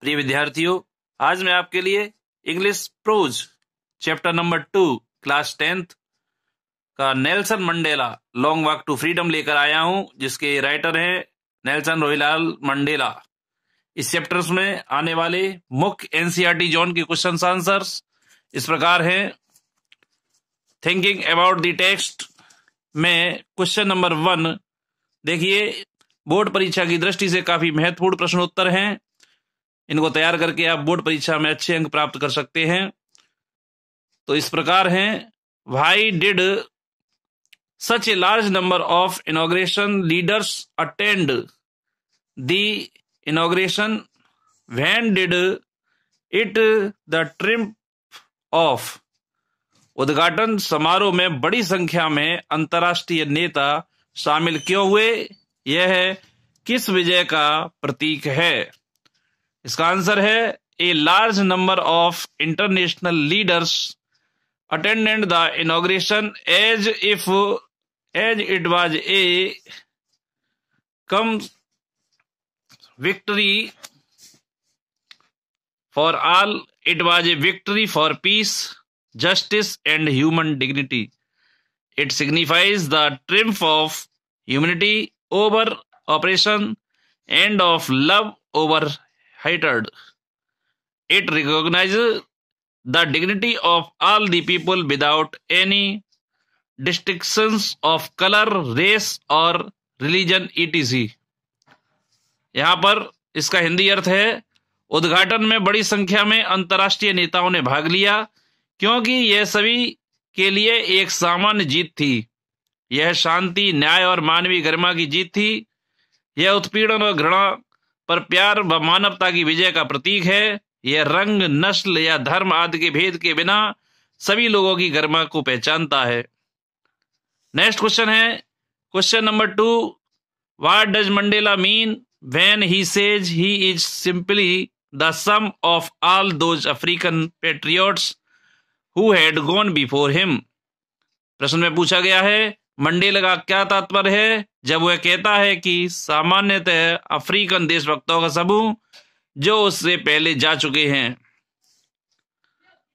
प्रिय विद्यार्थियों आज मैं आपके लिए English prose chapter number two class tenth का Nelson Mandela long walk to freedom लेकर आया हूं जिसके राइटर हैं नेल्सन रोहिलाल मंडेला इस चैप्टर में आने वाले मुख्य एनसीआरटी जोन e के क्वेश्चन आंसर इस प्रकार हैं थिंकिंग अबाउट दी टेक्स्ट में क्वेश्चन नंबर वन देखिए बोर्ड परीक्षा की दृष्टि से काफी महत्वपूर्ण प्रश्नोत्तर हैं इनको तैयार करके आप बोर्ड परीक्षा में अच्छे अंक प्राप्त कर सकते हैं तो इस प्रकार है why did such a large number of inauguration leaders attend the inauguration when did it the triumph of उद्घाटन समारोह में बड़ी संख्या में अंतर्राष्ट्रीय नेता शामिल क्यों हुए यह किस विजय का प्रतीक है इसका आंसर है a large number of international leaders attended the inauguration as if as it was a common victory for all it was a victory for peace justice and human dignity it signifies the triumph of humanity over oppression and of love over hatred. It recognizes the dignity of all the people without any distinctions of color, race or religion etc. यहां पर इसका हिंदी अर्थ है उद्घाटन में बड़ी संख्या में अंतर्राष्ट्रीय नेताओं ने भाग लिया क्योंकि यह सभी के लिए एक सामान्य जीत थी यह शांति न्याय और मानवीय गरिमा की जीत थी यह उत्पीड़न और घृणा पर प्यार व मानवता की विजय का प्रतीक है यह रंग नस्ल या धर्म आदि के भेद के बिना सभी लोगों की गरिमा को पहचानता है नेक्स्ट क्वेश्चन है question number two what does Mandela mean when he says he is simply the sum of all those African patriots who had gone before him प्रश्न में पूछा गया है मंडेल का क्या तात्पर्य है जब वह कहता है कि सामान्यतः अफ्रीकन देशभक्तों का समूह जो उससे पहले जा चुके हैं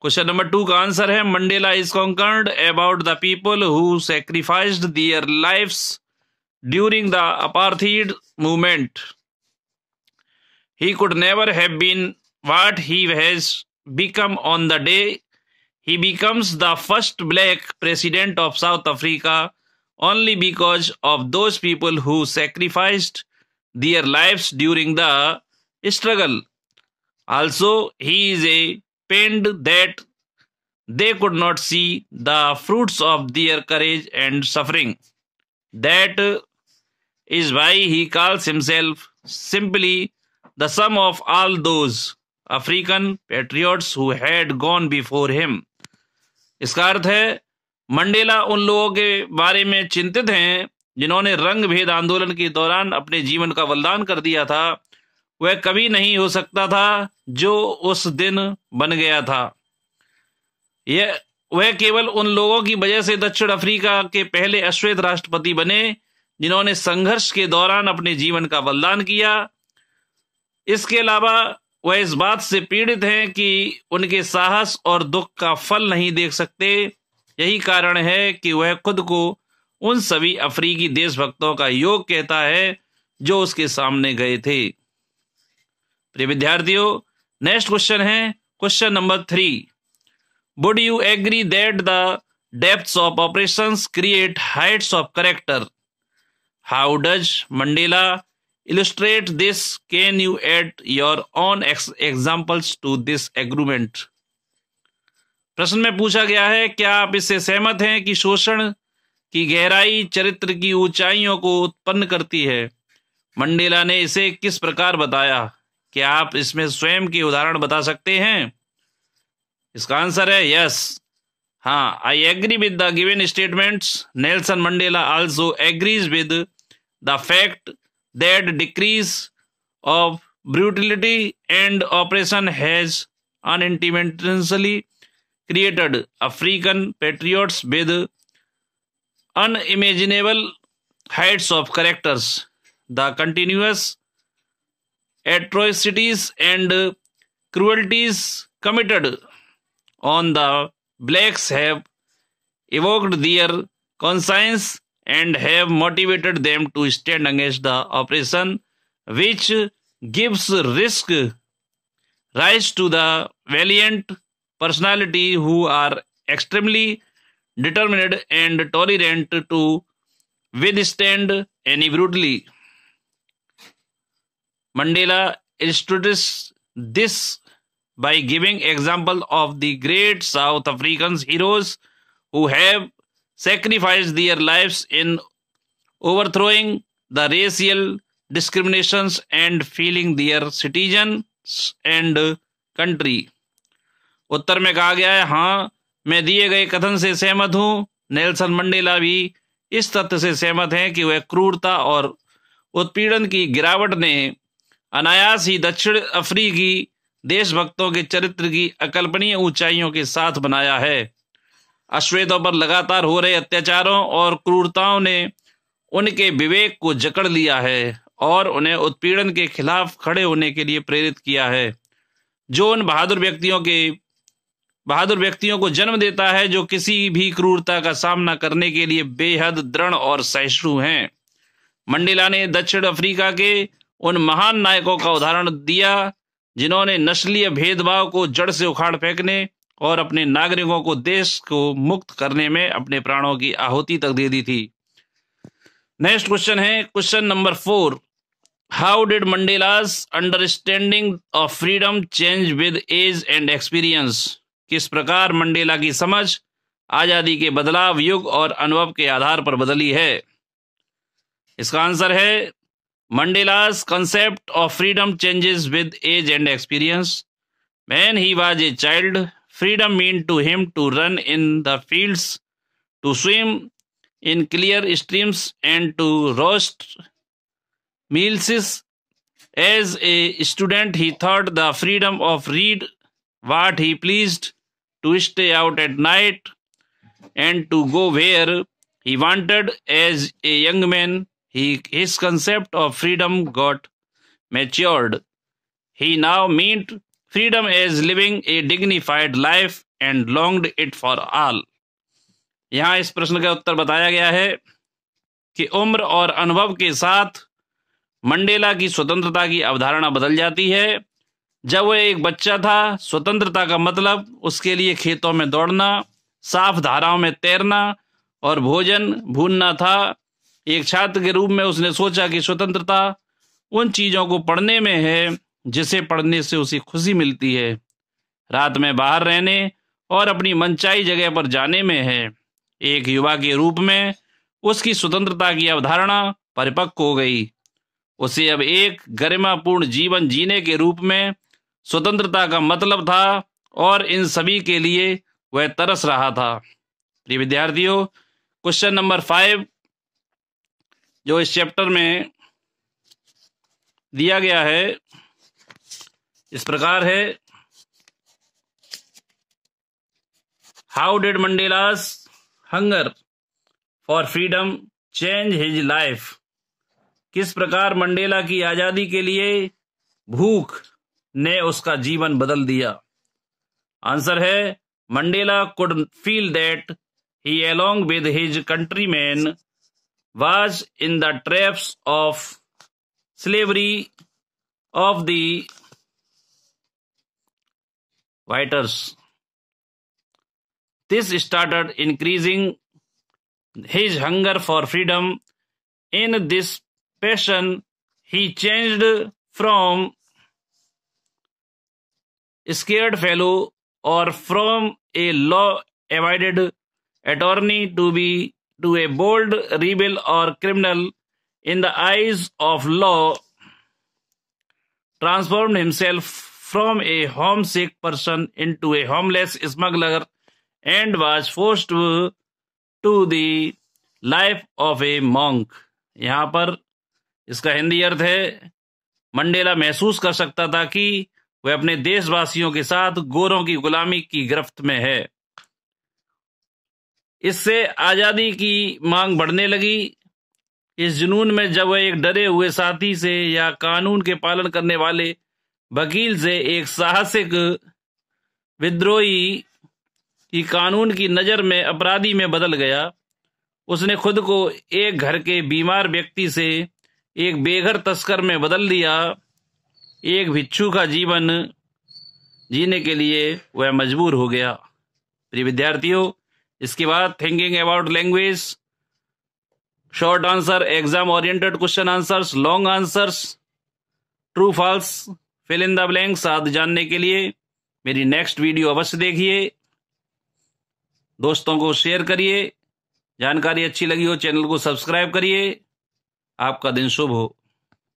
क्वेश्चन नंबर टू का आंसर है Mandela is concerned about the people who sacrifice their life during the apartheid movement he could never have been what he has become on the day he becomes the first black president of South Africa only because of those people who sacrificed their lives during the struggle. Also, he is a pained that they could not see the fruits of their courage and suffering. That is why he calls himself simply the sum of all those African patriots who had gone before him. इसका अर्थ है Mandela उन लोगों के बारे में चिंतित हैं जिन्होंने रंग भेद आंदोलन के दौरान अपने जीवन का बलिदान कर दिया था वह कभी नहीं हो सकता था जो उस दिन बन गया था यह वह केवल उन लोगों की वजह से दक्षिण अफ्रीका के पहले अश्वेत राष्ट्रपति बने जिन्होंने संघर्ष के दौरान अपने जीवन का बलिदान किया इसके अलावा वह इस बात से पीड़ित हैं कि उनके साहस और दुख का फल नहीं देख सकते यही कारण है कि वह खुद को उन सभी अफ्रीकी देशभक्तों का योग कहता है जो उसके सामने गए थे प्रिय विद्यार्थियों नेक्स्ट क्वेश्चन है question number three would you agree that the depth of oppression create heights of character how does Mandela illustrate this can you add your own examples to this argument प्रश्न में पूछा गया है क्या आप इससे सहमत हैं कि शोषण की गहराई चरित्र की ऊंचाइयों को उत्पन्न करती है मंडेला ने इसे किस प्रकार बताया क्या आप इसमें स्वयं के उदाहरण बता सकते हैं इसका आंसर है यस हाँ I agree with the given statements Nelson Mandela also agrees with the fact that degrees of brutality and oppression has unintentionally created African patriots with unimaginable heights of characters. The continuous atrocities and cruelties committed on the blacks have evoked their conscience and have motivated them to stand against the oppression which gives risk rise to the valiant personality who are extremely determined and tolerant to withstand any brutally. Mandela illustrates this by giving example of the great South Africans heroes who have sacrificed their lives in overthrowing the racial discriminations and feeling their citizens and country. उत्तर में कहा गया है हाँ मैं दिए गए कथन से सहमत हूँ नेल्सन मंडेला भी इस तथ्य से सहमत हैं कि वह क्रूरता और उत्पीड़न की गिरावट ने अनायास ही दक्षिण अफ्रीकी देशभक्तों के चरित्र की अकल्पनीय ऊंचाइयों के साथ बनाया है अश्वेतों पर लगातार हो रहे अत्याचारों और क्रूरताओं ने उनके विवेक को जकड़ लिया है और उन्हें उत्पीड़न के खिलाफ खड़े होने के लिए प्रेरित किया है जो उन बहादुर व्यक्तियों के बहादुर व्यक्तियों को जन्म देता है जो किसी भी क्रूरता का सामना करने के लिए बेहद दृढ़ और सहिष्णु हैं मंडेला ने दक्षिण अफ्रीका के उन महान नायकों का उदाहरण दिया जिन्होंने नस्लीय भेदभाव को जड़ से उखाड़ फेंकने और अपने नागरिकों को देश को मुक्त करने में अपने प्राणों की आहुति तक दे दी थी नेक्स्ट क्वेश्चन है question number four how did Mandela's understanding of freedom change with age and experience किस प्रकार मंडेला की समझ आजादी के बदलाव युग और अनुभव के आधार पर बदली है इसका आंसर है Mandela concept of freedom changes with age and experience when he was a child freedom mean to him to run in the field to swim in clear streams and to roast mealies as a student he thought the freedom of read what he pleased to stay out at night and to go where he wanted as a young man. He, his concept of freedom got matured. He now meant freedom as living a dignified life and longed it for all. यहाँ इस प्रश्न का उत्तर बताया गया है कि उम्र और अनुभव के साथ मंडेला की स्वतंत्रता की अवधारणा बदल जाती है जब वह एक बच्चा था स्वतंत्रता का मतलब उसके लिए खेतों में दौड़ना साफ धाराओं में तैरना और भोजन भूनना था एक छात्र के रूप में उसने सोचा कि स्वतंत्रता उन चीज़ों को पढ़ने में है जिसे पढ़ने से उसे खुशी मिलती है रात में बाहर रहने और अपनी मनचाही जगह पर जाने में है एक युवा के रूप में उसकी स्वतंत्रता की अवधारणा परिपक्व हो गई उसे अब एक गरिमापूर्ण जीवन जीने के रूप में स्वतंत्रता का मतलब था और इन सभी के लिए वह तरस रहा था प्रिय विद्यार्थियों क्वेश्चन नंबर फाइव जो इस चैप्टर में दिया गया है इस प्रकार है how did Mandela's hunger for freedom change his life किस प्रकार मंडेला की आजादी के लिए भूख ने उसका जीवन बदल दिया आंसर है Mandela could feel that he along with his countrymen was in the traps of slavery of the whites this started increasing his hunger for freedom in this passion he changed from scared fellow और from a law एवॉडेड attorney to be to a bold rebel और criminal in the eyes of law transform himself from a home sake person into a homeless smuggler and was first to life of a monk यहां पर इसका हिंदी अर्थ है Mandela महसूस कर सकता था कि वह अपने देशवासियों के साथ गोरों की गुलामी की गिरफ्त में है इससे आजादी की मांग बढ़ने लगी इस जुनून में जब वह एक डरे हुए साथी से या कानून के पालन करने वाले वकील से एक साहसिक विद्रोही की कानून की नज़र में अपराधी में बदल गया उसने खुद को एक घर के बीमार व्यक्ति से एक बेघर तस्कर में बदल दिया एक भिक्षु का जीवन जीने के लिए वह मजबूर हो गया प्रिय विद्यार्थियों इसके बाद thinking about language short answer exam oriented question answers long answers true false fill in the blanks आदि जानने के लिए मेरी नेक्स्ट वीडियो अवश्य देखिए दोस्तों को शेयर करिए जानकारी अच्छी लगी हो चैनल को सब्सक्राइब करिए आपका दिन शुभ हो